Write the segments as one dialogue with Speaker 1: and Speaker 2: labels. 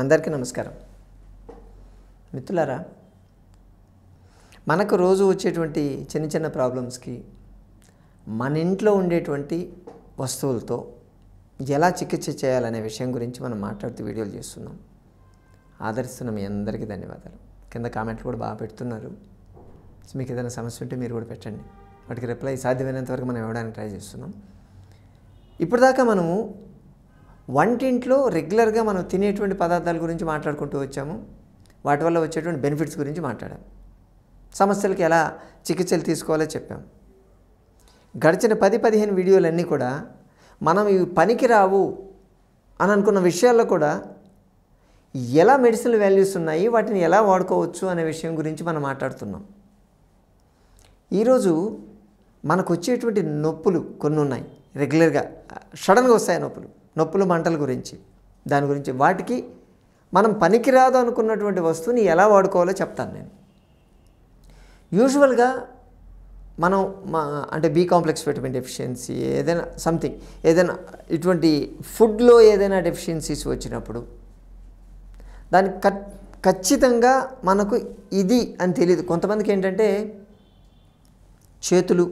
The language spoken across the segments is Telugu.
Speaker 1: అందరికీ నమస్కారం మిత్రులారా మనకు రోజు వచ్చేటువంటి చిన్న చిన్న ప్రాబ్లమ్స్కి మన ఇంట్లో ఉండేటువంటి వస్తువులతో ఎలా చికిత్స చేయాలనే విషయం గురించి మనం మాట్లాడుతూ వీడియోలు చేస్తున్నాం ఆదరిస్తున్న మీ అందరికీ ధన్యవాదాలు కింద కామెంట్లు కూడా బాగా పెడుతున్నారు మీకు ఏదైనా సమస్య ఉంటే మీరు కూడా పెట్టండి వాటికి రిప్లై సాధ్యమైనంత వరకు మనం ఇవ్వడానికి ట్రై చేస్తున్నాం ఇప్పటిదాకా మనము వంటింట్లో రెగ్యులర్గా మనం తినేటువంటి పదార్థాల గురించి మాట్లాడుకుంటూ వచ్చాము వాటి వల్ల వచ్చేటువంటి బెనిఫిట్స్ గురించి మాట్లాడాం సమస్యలకు ఎలా చికిత్సలు తీసుకోవాలో చెప్పాం గడిచిన పది పదిహేను వీడియోలన్నీ కూడా మనం ఇవి పనికి రావు అని అనుకున్న విషయాల్లో కూడా ఎలా మెడిసిన్ వాల్యూస్ ఉన్నాయి వాటిని ఎలా వాడుకోవచ్చు అనే విషయం గురించి మనం మాట్లాడుతున్నాం ఈరోజు మనకు వచ్చేటువంటి నొప్పులు కొన్ని ఉన్నాయి రెగ్యులర్గా సడన్గా వస్తాయి నొప్పులు నొప్పులు మంటల గురించి దాని గురించి వాటికి మనం పనికిరాదు అనుకున్నటువంటి వస్తువుని ఎలా వాడుకోవాలో చెప్తాను నేను యూజువల్గా మనం మా అంటే బీ కాంప్లెక్స్ విటమిన్ డెఫిషియన్సీ ఏదైనా సంథింగ్ ఏదైనా ఇటువంటి ఫుడ్లో ఏదైనా డెఫిషియన్సీస్ వచ్చినప్పుడు దానికి ఖచ్చితంగా మనకు ఇది అని తెలియదు కొంతమందికి ఏంటంటే చేతులు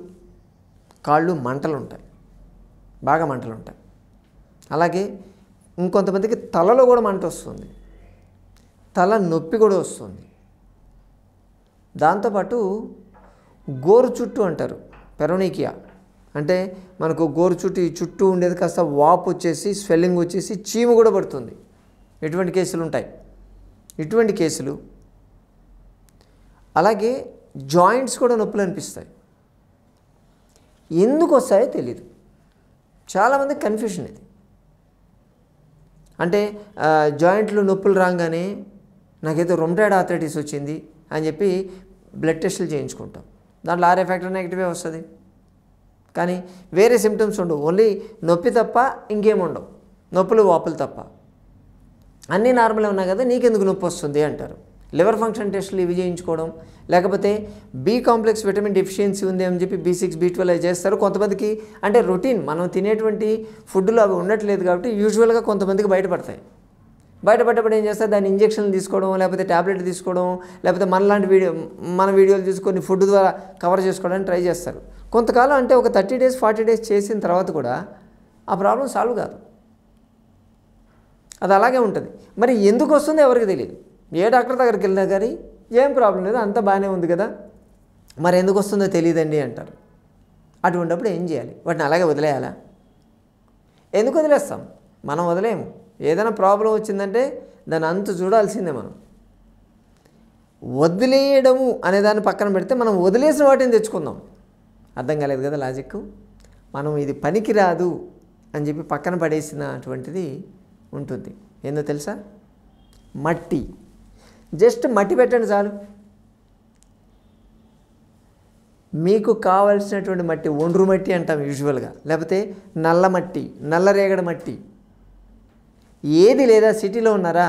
Speaker 1: కాళ్ళు మంటలు ఉంటాయి బాగా మంటలు ఉంటాయి అలాగే ఇంకొంతమందికి తలలో కూడా మంట వస్తుంది తల నొప్పి కూడా వస్తుంది దాంతోపాటు గోరు చుట్టూ అంటారు పెరోనికియా అంటే మనకు గోరు చుట్టూ ఈ చుట్టూ ఉండేది కాస్త వాపు వచ్చేసి స్వెల్లింగ్ వచ్చేసి చీము కూడా పడుతుంది ఇటువంటి కేసులు ఉంటాయి ఇటువంటి కేసులు అలాగే జాయింట్స్ కూడా నొప్పులు అనిపిస్తాయి ఎందుకు వస్తాయో తెలియదు చాలామంది కన్ఫ్యూషన్ ఇది అంటే జాయింట్లు నొప్పులు రాగానే నాకైతే రొమ్టైడ్ ఆథరైటిస్ వచ్చింది అని చెప్పి బ్లడ్ టెస్టులు చేయించుకుంటాం దాంట్లో ఆర్ఏ ఫ్యాక్టర్ నెగిటివే వస్తుంది కానీ వేరే సిమ్టమ్స్ ఉండవు ఓన్లీ నొప్పి తప్ప ఇంకేముండవు ఉండవు నొప్పులు వాపులు తప్ప అన్నీ నార్మలే ఉన్నాయి కదా నీకెందుకు నొప్పి వస్తుంది అంటారు లివర్ ఫంక్షన్ టెస్ట్లు ఇవి చేయించుకోవడం లేకపోతే బి కాంప్లెక్స్ విటమిన్ డెఫిషియన్సీ ఉంది అని చెప్పి బీ సిక్స్ బీ ట్వెల్వ్ చేస్తారు కొంతమందికి అంటే రొటీన్ మనం తినేటువంటి ఫుడ్లో అవి ఉండట్లేదు కాబట్టి యూజువల్గా కొంతమందికి బయటపడతాయి బయటపడ్డప్పుడు ఏం చేస్తారు దాని ఇంజెక్షన్లు తీసుకోవడం లేకపోతే ట్యాబ్లెట్ తీసుకోవడం లేకపోతే మనలాంటి వీడియో మన వీడియోలు తీసుకొని ఫుడ్ ద్వారా కవర్ చేసుకోవడానికి ట్రై చేస్తారు కొంతకాలం అంటే ఒక థర్టీ డేస్ ఫార్టీ డేస్ చేసిన తర్వాత కూడా ఆ ప్రాబ్లం సాల్వ్ కాదు అది అలాగే ఉంటుంది మరి ఎందుకు వస్తుందో ఎవరికి తెలియదు ఏ డాక్టర్ దగ్గరికి వెళ్ళినా కానీ ఏం ప్రాబ్లం లేదు అంత బాగానే ఉంది కదా మరి ఎందుకు వస్తుందో తెలియదండి అంటారు అటువంటిప్పుడు ఏం చేయాలి వాటిని అలాగే వదిలేయాలా ఎందుకు వదిలేస్తాం మనం వదిలేము ఏదైనా ప్రాబ్లం వచ్చిందంటే దాన్ని అంత చూడాల్సిందే మనం వదిలేయడము అనే దాన్ని పక్కన పెడితే మనం వదిలేసిన వాటిని తెచ్చుకుందాం అర్థం కాలేదు కదా లాజిక్ మనం ఇది పనికిరాదు అని చెప్పి పక్కన పడేసినటువంటిది ఉంటుంది ఏందో తెలుసా మట్టి జస్ట్ మట్టి పెట్టండి చాలు మీకు కావలసినటువంటి మట్టి ఒండ్రు మట్టి అంటాం యూజువల్గా లేకపోతే నల్ల మట్టి నల్లరేగడి మట్టి ఏది లేదా సిటీలో ఉన్నారా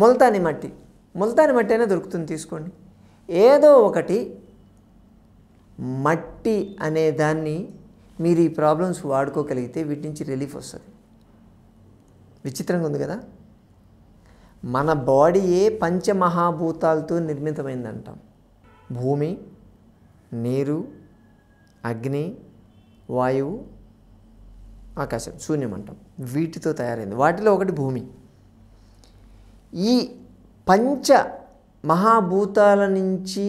Speaker 1: ముల్తాని మట్టి ముల్తాని మట్టి అయినా దొరుకుతుంది తీసుకోండి ఏదో ఒకటి మట్టి అనే దాన్ని మీరు ఈ ప్రాబ్లమ్స్ వాడుకోగలిగితే వీటి నుంచి రిలీఫ్ వస్తుంది విచిత్రంగా ఉంది కదా మన బాడీయే పంచమహాభూతాలతో నిర్మితమైందంటాం భూమి నీరు అగ్ని వాయువు ఆకాశం శూన్యం అంటాం వీటితో తయారైంది వాటిలో ఒకటి భూమి ఈ పంచ మహాభూతాల నుంచి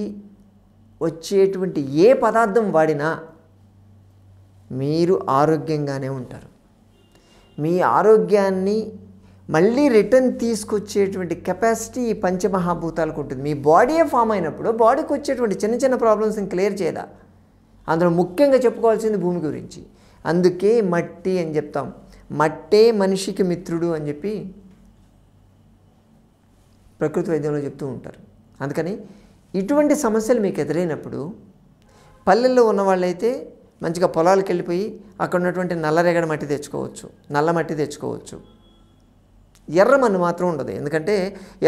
Speaker 1: వచ్చేటువంటి ఏ పదార్థం వాడినా మీరు ఆరోగ్యంగానే ఉంటారు మీ ఆరోగ్యాన్ని మళ్ళీ రిటర్న్ తీసుకొచ్చేటువంటి కెపాసిటీ ఈ పంచమహాభూతాలకు ఉంటుంది మీ బాడీయే ఫామ్ అయినప్పుడు బాడీకి వచ్చేటువంటి చిన్న చిన్న ప్రాబ్లమ్స్ని క్లియర్ చేయదా అందులో ముఖ్యంగా చెప్పుకోవాల్సింది భూమి గురించి అందుకే మట్టి అని చెప్తాం మట్టే మనిషికి మిత్రుడు అని చెప్పి ప్రకృతి వైద్యంలో చెప్తూ ఉంటారు అందుకని ఇటువంటి సమస్యలు మీకు ఎదురైనప్పుడు పల్లెల్లో ఉన్న వాళ్ళైతే మంచిగా పొలాలకు వెళ్ళిపోయి అక్కడ ఉన్నటువంటి నల్లరేగడ మట్టి తెచ్చుకోవచ్చు నల్ల మట్టి తెచ్చుకోవచ్చు ఎర్రమన్ను మాత్రం ఉండదు ఎందుకంటే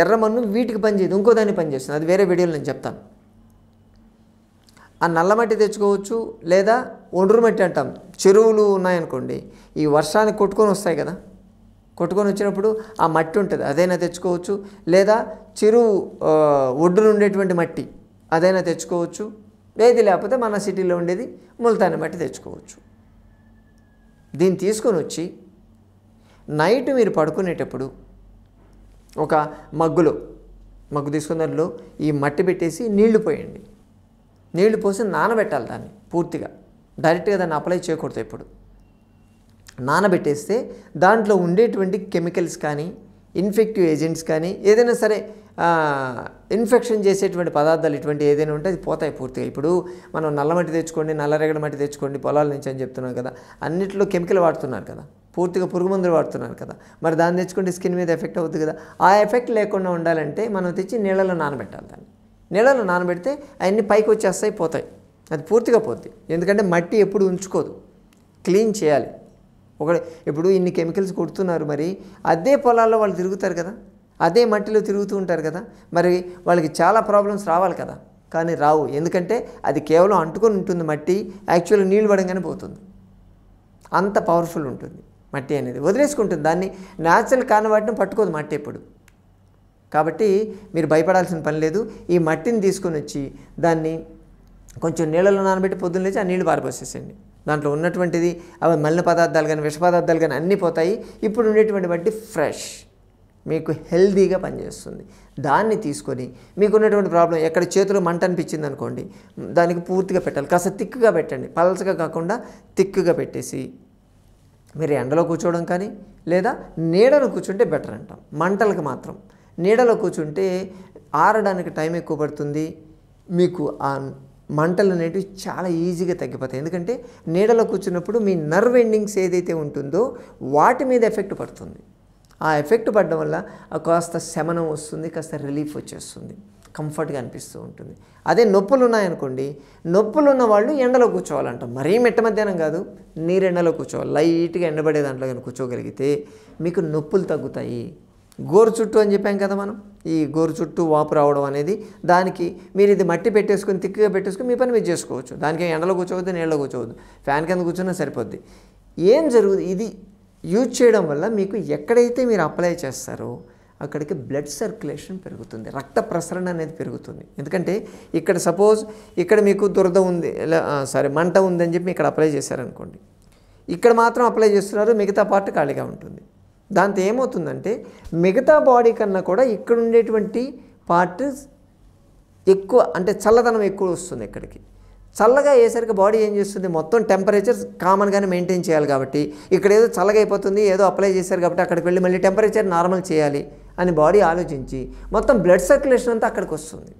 Speaker 1: ఎర్రమన్ను వీటికి పనిచేయదు ఇంకో దాన్ని పనిచేస్తుంది అది వేరే వీడియోలో నేను చెప్తాను ఆ నల్లమట్టి తెచ్చుకోవచ్చు లేదా ఒండ్రు మట్టి అంటాం చెరువులు ఉన్నాయనుకోండి ఈ వర్షాన్ని కొట్టుకొని వస్తాయి కదా కొట్టుకొని వచ్చినప్పుడు ఆ మట్టి ఉంటుంది అదైనా తెచ్చుకోవచ్చు లేదా చెరువు ఒడ్డున ఉండేటువంటి మట్టి అదైనా తెచ్చుకోవచ్చు ఏది లేకపోతే మన సిటీలో ఉండేది ముల్తాని మట్టి తెచ్చుకోవచ్చు దీన్ని తీసుకొని వచ్చి నైట్ మీరు పడుకునేటప్పుడు ఒక మగ్గులో మగ్గు తీసుకున్న ఈ మట్టి పెట్టేసి నీళ్లు పోయండి నీళ్లు పోసి నానబెట్టాలి దాన్ని పూర్తిగా డైరెక్ట్గా దాన్ని అప్లై చేయకూడదు ఇప్పుడు నానబెట్టేస్తే దాంట్లో ఉండేటువంటి కెమికల్స్ కానీ ఇన్ఫెక్టివ్ ఏజెంట్స్ కానీ ఏదైనా సరే ఇన్ఫెక్షన్ చేసేటువంటి పదార్థాలు ఇటువంటి ఏదైనా ఉంటే అది పోతాయి పూర్తిగా ఇప్పుడు మనం నల్ల మట్టి తెచ్చుకోండి నల్లరేగడి మట్టి తెచ్చుకోండి పొలాల నుంచి అని చెప్తున్నాం కదా అన్నింటిలో కెమికల్ వాడుతున్నారు కదా పూర్తిగా పురుగు మందులు వాడుతున్నారు కదా మరి దాన్ని తెచ్చుకుంటే స్కిన్ మీద ఎఫెక్ట్ అవుతుంది కదా ఆ ఎఫెక్ట్ లేకుండా ఉండాలంటే మనం తెచ్చి నీళ్ళలో నానబెట్టాలి దాన్ని నీళ్ళలో నానబెడితే అవన్నీ పైకి వచ్చేస్తాయి పోతాయి అది పూర్తిగా పోద్ది ఎందుకంటే మట్టి ఎప్పుడు ఉంచుకోదు క్లీన్ చేయాలి ఒక ఇప్పుడు ఇన్ని కెమికల్స్ కొడుతున్నారు మరి అదే పొలాల్లో వాళ్ళు తిరుగుతారు కదా అదే మట్టిలో తిరుగుతూ ఉంటారు కదా మరి వాళ్ళకి చాలా ప్రాబ్లమ్స్ రావాలి కదా కానీ రావు ఎందుకంటే అది కేవలం అంటుకొని ఉంటుంది మట్టి యాక్చువల్గా నీళ్ళు పడగానే పోతుంది అంత పవర్ఫుల్ ఉంటుంది మట్టి అనేది వదిలేసుకుంటుంది దాన్ని న్యాచురల్ కాని వాటిని పట్టుకోదు మట్టి ఎప్పుడు కాబట్టి మీరు భయపడాల్సిన పని లేదు ఈ మట్టిని తీసుకొని వచ్చి దాన్ని కొంచెం నీళ్ళలో నానబెట్టి పొద్దున్న లేచి ఆ నీళ్ళు పారిపోసేసేయండి దాంట్లో ఉన్నటువంటిది అవి మలిన పదార్థాలు కానీ విష పదార్థాలు కానీ అన్నీ పోతాయి ఇప్పుడు ఉండేటువంటి మట్టి ఫ్రెష్ మీకు హెల్దీగా పనిచేస్తుంది దాన్ని తీసుకొని మీకున్నటువంటి ప్రాబ్లం ఎక్కడ చేతిలో మంట అనిపించింది అనుకోండి దానికి పూర్తిగా పెట్టాలి కాస్త తిక్కుగా పెట్టండి పలసగా కాకుండా తిక్కుగా పెట్టేసి మీరు ఎండలో కూర్చోవడం కానీ లేదా నీడలో కూర్చుంటే బెటర్ అంటాం మంటలకు మాత్రం నీడలో కూర్చుంటే ఆరడానికి టైం ఎక్కువ పడుతుంది మీకు ఆ మంటలు అనేటివి చాలా ఈజీగా తగ్గిపోతాయి ఎందుకంటే నీడలో కూర్చున్నప్పుడు మీ నర్వ్ ఎండింగ్స్ ఏదైతే ఉంటుందో వాటి మీద ఎఫెక్ట్ పడుతుంది ఆ ఎఫెక్ట్ పడడం వల్ల కాస్త శమనం వస్తుంది కాస్త రిలీఫ్ వచ్చేస్తుంది కంఫర్ట్గా అనిపిస్తూ ఉంటుంది అదే నొప్పులు ఉన్నాయనుకోండి నొప్పులు ఉన్న వాళ్ళు ఎండలో కూర్చోవాలంట మరీ మెట్ట మధ్యాహ్నం కాదు నీరు ఎండలో కూర్చోవాలి లైట్గా ఎండబడే దాంట్లో కానీ కూర్చోగలిగితే మీకు నొప్పులు తగ్గుతాయి గోరు చుట్టూ అని చెప్పాం కదా మనం ఈ గోరు చుట్టూ వాపు రావడం అనేది దానికి మీరు ఇది మట్టి పెట్టేసుకొని తిక్కుగా పెట్టేసుకుని మీ పని మీరు చేసుకోవచ్చు దానికి ఎండలో కూర్చోవద్దు నీళ్ళలో కూర్చోవద్దు ఫ్యాన్ కింద కూర్చున్నా సరిపోద్ది ఏం జరుగుతుంది ఇది యూజ్ చేయడం వల్ల మీకు ఎక్కడైతే మీరు అప్లై చేస్తారో అక్కడికి బ్లడ్ సర్క్యులేషన్ పెరుగుతుంది రక్త ప్రసరణ అనేది పెరుగుతుంది ఎందుకంటే ఇక్కడ సపోజ్ ఇక్కడ మీకు దురద ఉంది సారీ మంట ఉందని చెప్పి ఇక్కడ అప్లై చేశారనుకోండి ఇక్కడ మాత్రం అప్లై చేస్తున్నారు మిగతా పార్ట్ ఖాళీగా ఉంటుంది దాంతో ఏమవుతుందంటే మిగతా బాడీ కన్నా కూడా ఇక్కడ ఉండేటువంటి పార్ట్ ఎక్కువ అంటే చల్లదనం ఎక్కువ వస్తుంది ఇక్కడికి చల్లగా వేసరికి బాడీ ఏం చేస్తుంది మొత్తం టెంపరేచర్ కామన్గానే మెయింటైన్ చేయాలి కాబట్టి ఇక్కడ ఏదో చల్లగా అయిపోతుంది ఏదో అప్లై చేశారు కాబట్టి అక్కడికి వెళ్ళి మళ్ళీ టెంపరేచర్ నార్మల్ చేయాలి అని బాడీ ఆలోచించి మొత్తం బ్లడ్ సర్క్యులేషన్ అంతా అక్కడికి వస్తుంది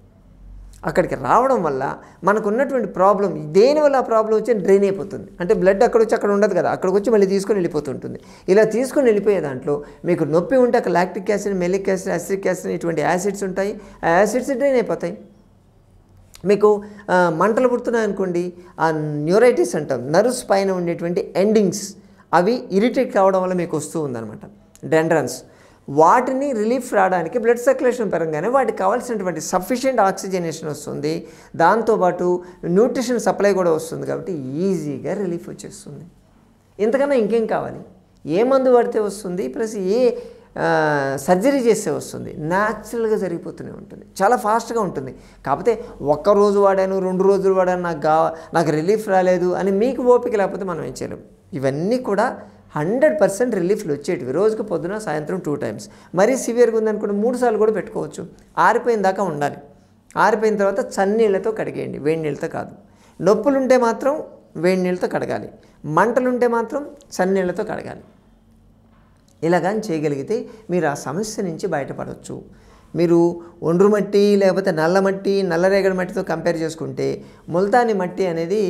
Speaker 1: అక్కడికి రావడం వల్ల మనకు ఉన్నటువంటి ప్రాబ్లం దేనివల్ల ప్రాబ్లం వచ్చి డ్రైన్ అయిపోతుంది అంటే బ్లడ్ అక్కడ వచ్చి అక్కడ ఉండదు కదా అక్కడికి వచ్చి మళ్ళీ తీసుకొని వెళ్ళిపోతుంటుంది ఇలా తీసుకొని వెళ్ళిపోయే దాంట్లో మీకు నొప్పి ఉంటే అక్కడ lactic acid malic acid acidic acid ఇటువంటి యాసిడ్స్ ఉంటాయి ఆ యాసిడ్స్ డ్రైన్ అయిపోతాయి మీకు మంటలు అనుకోండి ఆ న్యూరైటిస్ అంటాం నర్వ్స్ పైన ఉండేటువంటి ఎండింగ్స్ అవి ఇరిటేట్ కావడం వల్ల మీకు వస్తూ ఉందన్నమాట డెండ్రన్స్ వాటిని రిలీఫ్ రావడానికి బ్లడ్ సర్క్యులేషన్ పెరగానే వాటికి కావాల్సినటువంటి సఫిషియంట్ ఆక్సిజనేషన్ వస్తుంది దాంతోపాటు న్యూట్రిషన్ సప్లై కూడా వస్తుంది కాబట్టి ఈజీగా రిలీఫ్ వచ్చేస్తుంది ఇంతకన్నా ఇంకేం కావాలి ఏ మందు పడితే వస్తుంది ప్లస్ ఏ సర్జరీ చేస్తే వస్తుంది న్యాచురల్గా జరిగిపోతూనే ఉంటుంది చాలా ఫాస్ట్గా ఉంటుంది కాకపోతే ఒక్క రోజు వాడాను రెండు రోజులు వాడాను నాకు గా నాకు రిలీఫ్ రాలేదు అని మీకు ఓపిక లేకపోతే మనం ఏం చేయలేం ఇవన్నీ కూడా హండ్రెడ్ పర్సెంట్ రిలీఫ్లు వచ్చేటివి రోజుకు పొద్దున సాయంత్రం టూ టైమ్స్ మరీ సివియర్గా ఉందనుకుంటే మూడు సార్లు కూడా పెట్టుకోవచ్చు ఆరిపోయిన దాకా ఉండాలి ఆరిపోయిన తర్వాత చన్నీళ్ళతో కడిగేయండి వేడి నీళ్ళతో కాదు నొప్పులుంటే మాత్రం వేడి నీళ్ళతో కడగాలి మంటలుంటే మాత్రం చన్నీళ్ళతో కడగాలి ఇలాగని చేయగలిగితే మీరు ఆ సమస్య నుంచి బయటపడవచ్చు మీరు ఒండ్రు మట్టి లేకపోతే నల్ల మట్టి నల్లరేగడి మట్టితో కంపేర్ చేసుకుంటే ముల్తాని మట్టి అనేది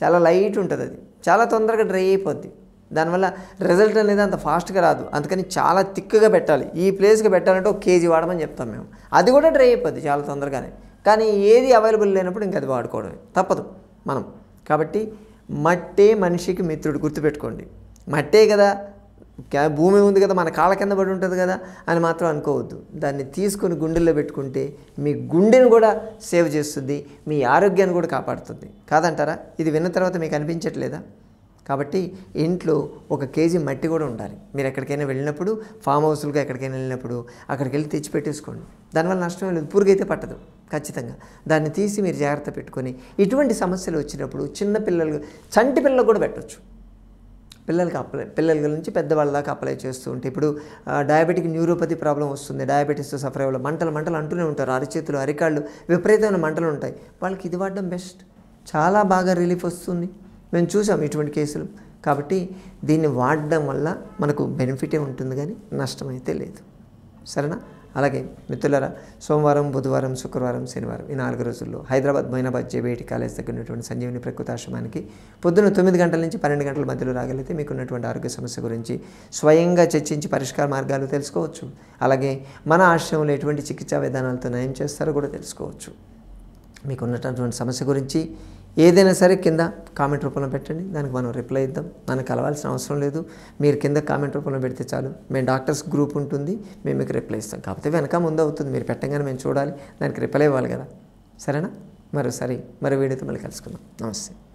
Speaker 1: చాలా లైట్ ఉంటుంది అది చాలా తొందరగా డ్రై అయిపోద్ది దానివల్ల రిజల్ట్ అనేది అంత ఫాస్ట్గా రాదు అందుకని చాలా థిక్గా పెట్టాలి ఈ ప్లేస్కి పెట్టాలంటే ఒక కేజీ వాడమని చెప్తాం మేము అది కూడా డ్రై అయిపోద్ది చాలా తొందరగానే కానీ ఏది అవైలబుల్ లేనప్పుడు ఇంకా అది వాడుకోవడమే తప్పదు మనం కాబట్టి మట్టే మనిషికి మిత్రుడు గుర్తుపెట్టుకోండి మట్టే కదా భూమి ఉంది కదా మన కాళ్ళ కింద పడి ఉంటుంది కదా అని మాత్రం అనుకోవద్దు దాన్ని తీసుకుని గుండెల్లో పెట్టుకుంటే మీ గుండెను కూడా సేవ్ చేస్తుంది మీ ఆరోగ్యాన్ని కూడా కాపాడుతుంది కాదంటారా ఇది విన్న తర్వాత మీకు అనిపించట్లేదా కాబట్టి ఇంట్లో ఒక కేజీ మట్టి కూడా ఉండాలి మీరు ఎక్కడికైనా వెళ్ళినప్పుడు ఫామ్ హౌస్లకు ఎక్కడికైనా వెళ్ళినప్పుడు అక్కడికి వెళ్ళి తెచ్చి పెట్టేసుకోండి దానివల్ల నష్టం లేదు పురుగైతే పట్టదు ఖచ్చితంగా దాన్ని తీసి మీరు జాగ్రత్త పెట్టుకొని ఇటువంటి సమస్యలు వచ్చినప్పుడు చిన్న పిల్లలు చంటి పిల్లలు కూడా పెట్టచ్చు పిల్లలకి అప్లై పిల్లల నుంచి పెద్దవాళ్ళ దాకా అప్లై చేస్తూ ఉంటే ఇప్పుడు డయాబెటిక్ న్యూరోపతి ప్రాబ్లం వస్తుంది డయాబెటీస్ సఫర్ అయ్యే మంటలు మంటలు అంటూనే ఉంటారు అరిచేతులు అరికాళ్ళు విపరీతమైన మంటలు ఉంటాయి వాళ్ళకి ఇది వాడడం బెస్ట్ చాలా బాగా రిలీఫ్ వస్తుంది మేము చూసాం ఇటువంటి కేసులు కాబట్టి దీన్ని వాడడం వల్ల మనకు బెనిఫిటే ఉంటుంది కానీ నష్టమైతే లేదు సరేనా అలాగే మిత్రులరా సోమవారం బుధవారం శుక్రవారం శనివారం ఈ నాలుగు రోజుల్లో హైదరాబాద్ మైనాబాద్ జేబీఐటి కాలేజ్ దగ్గర ఉన్నటువంటి సంజీవిని ప్రకృతాశ్రమానికి పొద్దున్న తొమ్మిది గంటల నుంచి పన్నెండు గంటల మధ్యలో రాగలిగితే మీకు ఉన్నటువంటి ఆరోగ్య సమస్య గురించి స్వయంగా చర్చించి పరిష్కార మార్గాలు తెలుసుకోవచ్చు అలాగే మన ఆశ్రమంలో ఎటువంటి చికిత్సా విధానాలతో నయం చేస్తారో కూడా తెలుసుకోవచ్చు మీకు ఉన్నటువంటి సమస్య గురించి ఏదైనా సరే కింద కామెంట్ రూపంలో పెట్టండి దానికి మనం రిప్లై ఇద్దాం మనకు కలవాల్సిన అవసరం లేదు మీరు కింద కామెంట్ రూపంలో పెడితే చాలు మేము డాక్టర్స్ గ్రూప్ ఉంటుంది మేము మీకు రిప్లై ఇస్తాం కాకపోతే వెనక ముందు అవుతుంది మీరు పెట్టగానే మేము చూడాలి దానికి రిప్లై ఇవ్వాలి కదా సరేనా మరోసారి మరో వీడియోతో మళ్ళీ కలుసుకుందాం నమస్తే